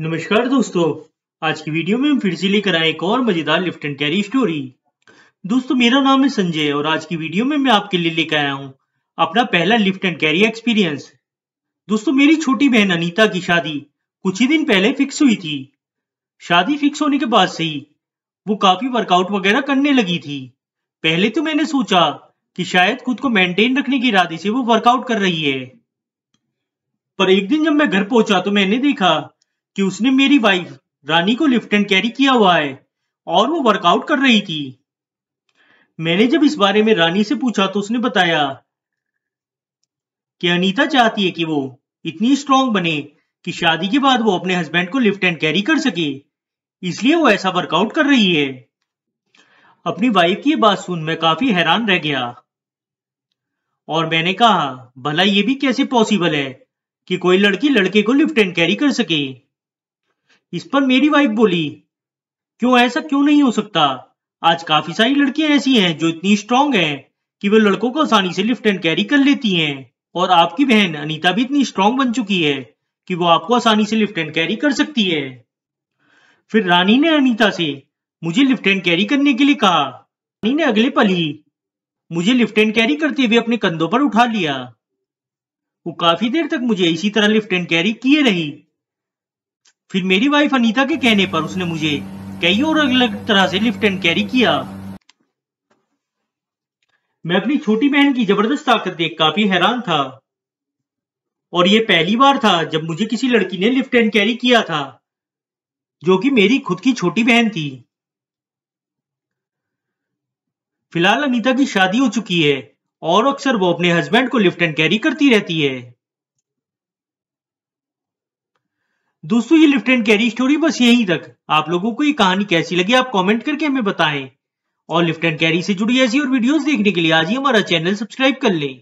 नमस्कार दोस्तों आज की वीडियो में हम फिर से लेकर आए एक और मजेदार लिफ्ट एंड कैरी स्टोरी दोस्तों मेरा नाम है संजय और आज की वीडियो में मैं आपके लिए लेकर आया हूँ अपना पहला लिफ्ट एंड कैरी एक्सपीरियंस दोस्तों मेरी छोटी बहन अनीता की शादी कुछ ही दिन पहले फिक्स हुई थी शादी फिक्स होने के बाद से ही वो काफी वर्कआउट वगैरह करने लगी थी पहले तो मैंने सोचा कि शायद खुद को मेंटेन रखने के इरादे से वो वर्कआउट कर रही है पर एक दिन जब मैं घर पहुंचा तो मैंने देखा कि उसने मेरी वाइफ रानी को लिफ्ट एंड कैरी किया हुआ है और वो वर्कआउट कर रही थी मैंने जब इस बारे में रानी से पूछा तो उसने बताया कि अनीता चाहती है कि वो इतनी स्ट्रांग बने कि शादी के बाद वो अपने हस्बैंड को लिफ्ट एंड कैरी कर सके इसलिए वो ऐसा वर्कआउट कर रही है अपनी वाइफ की बात सुन मैं काफी हैरान रह गया और मैंने कहा भला ये भी कैसे पॉसिबल है कि कोई लड़की लड़के को लिफ्ट एंड कैरी कर सके इस पर मेरी वाइफ बोली क्यों ऐसा क्यों नहीं हो सकता आज काफी सारी लड़कियां ऐसी हैं जो इतनी स्ट्रांग हैं कि वे लड़कों को आसानी से लिफ्ट एंड कैरी कर लेती हैं और आपकी बहन अनीता भी इतनी स्ट्रांग बन चुकी है कि वो आपको आसानी से लिफ्ट एंड कैरी कर सकती है फिर रानी ने अनीता से मुझे लिफ्ट एंड कैरी करने के लिए कहा रानी ने अगले पल ही मुझे लिफ्ट एंड कैरी करते हुए अपने कंधों पर उठा लिया वो काफी देर तक मुझे इसी तरह लिफ्ट एंड कैरी किए रही फिर मेरी वाइफ अनीता के कहने पर उसने मुझे कई और अलग अलग तरह से लिफ्ट एंड कैरी किया मैं अपनी छोटी बहन की जबरदस्त ताकत देख काफी हैरान था और यह पहली बार था जब मुझे किसी लड़की ने लिफ्ट एंड कैरी किया था जो कि मेरी खुद की छोटी बहन थी फिलहाल अनीता की शादी हो चुकी है और अक्सर वो अपने हस्बैंड को लिफ्ट एंड कैरी करती रहती है दोस्तों ये लिफ्ट एंड कैरी स्टोरी बस यहीं तक आप लोगों को ये कहानी कैसी लगी आप कमेंट करके हमें बताएं और लिफ्ट एंड कैरी से जुड़ी ऐसी और वीडियोस देखने के लिए आज ही हमारा चैनल सब्सक्राइब कर लें